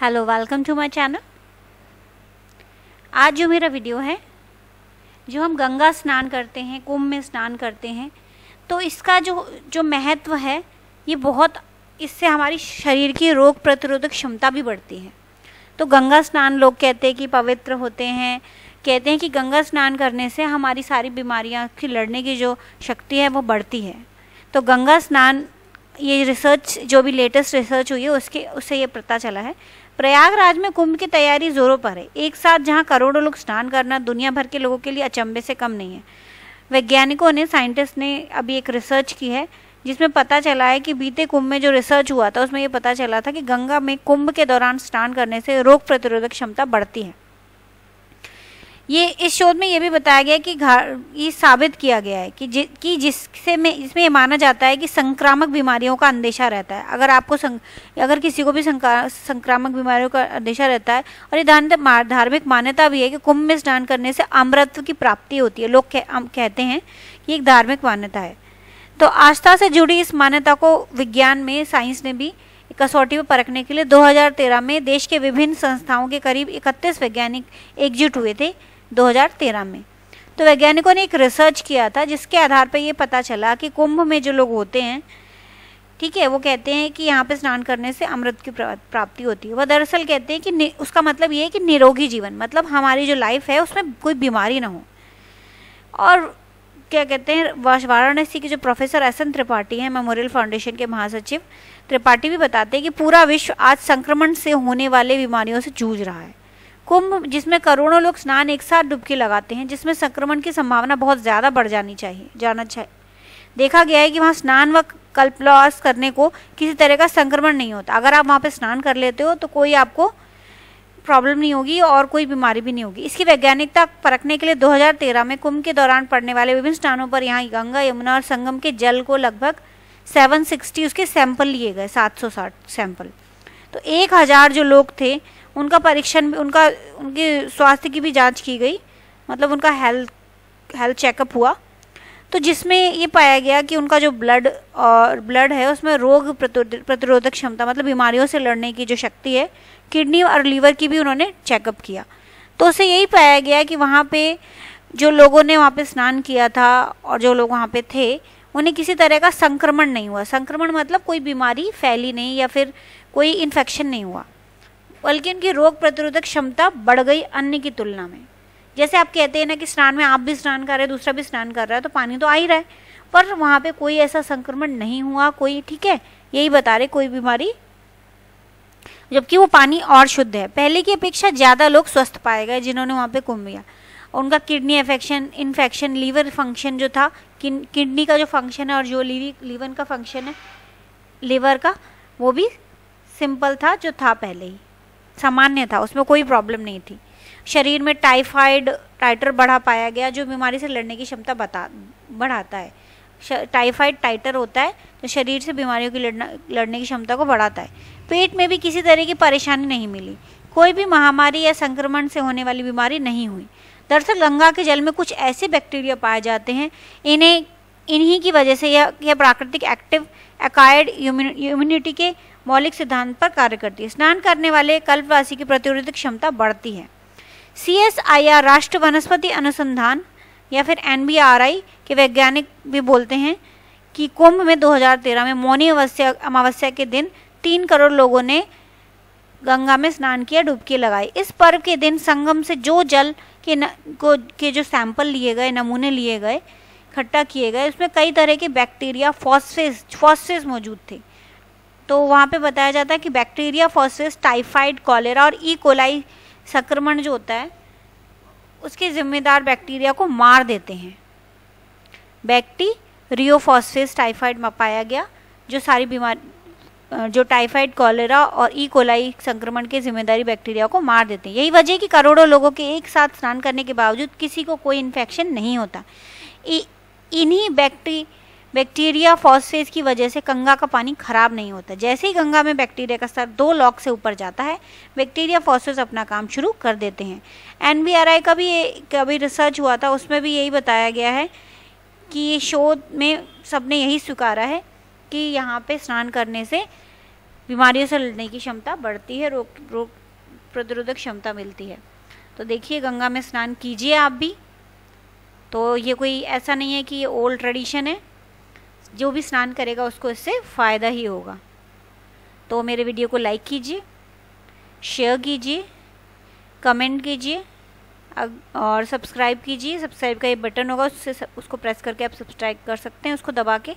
Hello welcome to my channel आज जो मेरा वीडियो है जो हम गंगा स्नान करते हैं कुंभ में स्नान करते हैं तो इसका जो जो महत्व है ये बहुत इससे हमारी शरीर की रोग प्रतिरोधक क्षमता भी बढ़ती है तो गंगा स्नान लोग कहते हैं कि पवित्र होते हैं कहते हैं कि गंगा स्नान करने से हमारी सारी बीमारियाँ की लड़ने की जो शक्ति है वो बढ़ती है तो गंगा स्नान ये रिसर्च जो भी लेटेस्ट रिसर्च हुई है उसके उससे ये पता चला है प्रयागराज में कुंभ की तैयारी जोरों पर है एक साथ जहां करोड़ों लोग स्नान करना दुनिया भर के लोगों के लिए अचंभे से कम नहीं है वैज्ञानिकों ने साइंटिस्ट ने अभी एक रिसर्च की है जिसमें पता चला है कि बीते कुंभ में जो रिसर्च हुआ था उसमें ये पता चला था कि गंगा में कुंभ के दौरान स्नान करने से रोग प्रतिरोधक क्षमता बढ़ती है ये इस शोध में ये भी बताया गया कि ये साबित किया गया है कि जि, कि जिससे में इसमें माना जाता है कि संक्रामक बीमारियों का अंदेशा रहता है अगर आपको सं, अगर किसी को भी संक्रामक बीमारियों का अंदेशा रहता है और ये धार्मिक धार्मिक मान्यता भी है कि कुंभ में स्नान करने से अमृत की प्राप्ति होती है लोग कह, कहते हैं कि एक धार्मिक मान्यता है तो आस्था से जुड़ी इस मान्यता को विज्ञान में साइंस ने भी कसौटी में परखने के लिए 2013 में देश के विभिन्न संस्थाओं के करीब 31 वैज्ञानिक एकजुट हुए थे 2013 में तो वैज्ञानिकों ने एक रिसर्च किया था जिसके आधार पर ये पता चला कि कुंभ में जो लोग होते हैं ठीक है वो कहते हैं कि यहाँ पे स्नान करने से अमृत की प्राप्ति होती है वह दरअसल कहते हैं कि उसका मतलब ये है कि निरोगी जीवन मतलब हमारी जो लाइफ है उसमें कोई बीमारी ना हो और क्या कहते हैं वाराणसी के जो प्रोफेसर एस एन त्रिपाठी हैं मेमोरियल फाउंडेशन के महासचिव त्रिपाठी भी बताते हैं कि पूरा विश्व आज संक्रमण से होने वाले बीमारियों से जूझ रहा है कुंभ जिसमें करोड़ों लोग स्नान एक साथ डुबकी लगाते हैं जिसमें संक्रमण की संभावना बहुत ज़्यादा बढ़ जानी चाहिए जाना चाहिए देखा गया है कि वहाँ स्नान व कल्पलास करने को किसी तरह का संक्रमण नहीं होता अगर आप वहाँ पर स्नान कर लेते हो तो कोई आपको प्रॉब्लम नहीं होगी और कोई बीमारी भी नहीं होगी इसकी वैज्ञानिकता परखने के लिए 2013 में कुंभ के दौरान पड़ने वाले विभिन्न स्थानों पर यहाँ गंगा यमुना और संगम के जल को लगभग 760 उसके सैंपल लिए गए 760 सैंपल तो एक हज़ार जो लोग थे उनका परीक्षण भी उनका उनके स्वास्थ्य की भी जांच की गई मतलब उनका हेल्थ हेल्थ चेकअप हुआ तो जिसमें ये पाया गया कि उनका जो ब्लड और ब्लड है उसमें रोग प्रतिरोधक क्षमता मतलब बीमारियों से लड़ने की जो शक्ति है किडनी और लीवर की भी उन्होंने चेकअप किया तो उसे यही पाया गया कि वहाँ पे जो लोगों ने वहाँ पे स्नान किया था और जो लोग वहाँ पे थे उन्हें किसी तरह का संक्रमण नहीं हुआ संक्रमण मतलब कोई बीमारी फैली नहीं या फिर कोई इन्फेक्शन नहीं हुआ बल्कि उनकी रोग प्रतिरोधक क्षमता बढ़ गई अन्य की तुलना में जैसे आप कहते हैं ना कि स्नान में आप भी स्नान कर रहे हैं दूसरा भी स्नान कर रहा है तो पानी तो आ ही रहा है पर वहाँ पे कोई ऐसा संक्रमण नहीं हुआ कोई ठीक है यही बता रहे कोई बीमारी जबकि वो पानी और शुद्ध है पहले की अपेक्षा ज़्यादा लोग स्वस्थ पाए गए जिन्होंने वहाँ पे कुंभ किया उनका kidney infection infection liver function जो था किडनी का जो फंक्शन है और जो लीवी लीवर का फंक्शन है लीवर का वो भी सिंपल था जो था पहले ही सामान्य था उसमें कोई प्रॉब्लम नहीं थी शरीर में टाइफाइड टाइटर बढ़ा पाया गया जो बीमारी से लड़ने की क्षमता बता बढ़ाता है टाइफाइड टाइटर होता है तो शरीर से बीमारियों की लड़ना लड़ने की क्षमता को बढ़ाता है पेट में भी किसी तरह की परेशानी नहीं मिली कोई भी महामारी या संक्रमण से होने वाली बीमारी नहीं हुई दरअसल गंगा के जल में कुछ ऐसे बैक्टीरिया पाए जाते हैं इन्हें इन्हीं की वजह से यह यह प्राकृतिक एक्टिव एकायड इम्यूनिटी के मौलिक सिद्धांत पर कार्य करती है स्नान करने वाले कल्पवासी की प्रतिरोधक क्षमता बढ़ती है सी एस आई आर राष्ट्र वनस्पति अनुसंधान या फिर एन बी आर आई के वैज्ञानिक भी बोलते हैं कि कुंभ में 2013 में मौनी अमावस्या के दिन तीन करोड़ लोगों ने गंगा में स्नान किया डुबकी लगाई इस पर्व के दिन संगम से जो जल के न, को के जो सैंपल लिए गए नमूने लिए गए इकट्ठा किए गए उसमें कई तरह के बैक्टीरिया फॉसफेस फॉसफेस मौजूद थे तो वहाँ पे बताया जाता है कि बैक्टीरिया फॉसफेस टाइफाइड कॉलेरा और ई कोलाई संक्रमण जो होता है उसके जिम्मेदार बैक्टीरिया को मार देते हैं बैक्टी रियोफॉसफेस टाइफाइड में पाया गया जो सारी बीमारी जो टाइफाइड कॉलेरा और ई e. कोलाई संक्रमण के जिम्मेदारी बैक्टीरिया को मार देते हैं यही वजह कि करोड़ों लोगों के एक साथ स्नान करने के बावजूद किसी को कोई इन्फेक्शन नहीं होता इन्हीं बैक्टी बैक्टीरिया फॉसफेज की वजह से गंगा का पानी खराब नहीं होता जैसे ही गंगा में बैक्टीरिया का स्तर दो लॉक से ऊपर जाता है बैक्टीरिया फॉसफेज अपना काम शुरू कर देते हैं एन का भी कभी रिसर्च हुआ था उसमें भी यही बताया गया है कि ये शोध में सबने यही स्वीकारा है कि यहाँ पे स्नान करने से बीमारियों से लड़ने की क्षमता बढ़ती है रोग रोग प्रतिरोधक क्षमता मिलती है तो देखिए गंगा में स्नान कीजिए आप भी तो ये कोई ऐसा नहीं है कि ये ओल्ड ट्रेडिशन है जो भी स्नान करेगा उसको इससे फ़ायदा ही होगा तो मेरे वीडियो को लाइक कीजिए शेयर कीजिए कमेंट कीजिए और सब्सक्राइब कीजिए सब्सक्राइब का ये बटन होगा उससे उसको प्रेस करके आप सब्सक्राइब कर सकते हैं उसको दबा के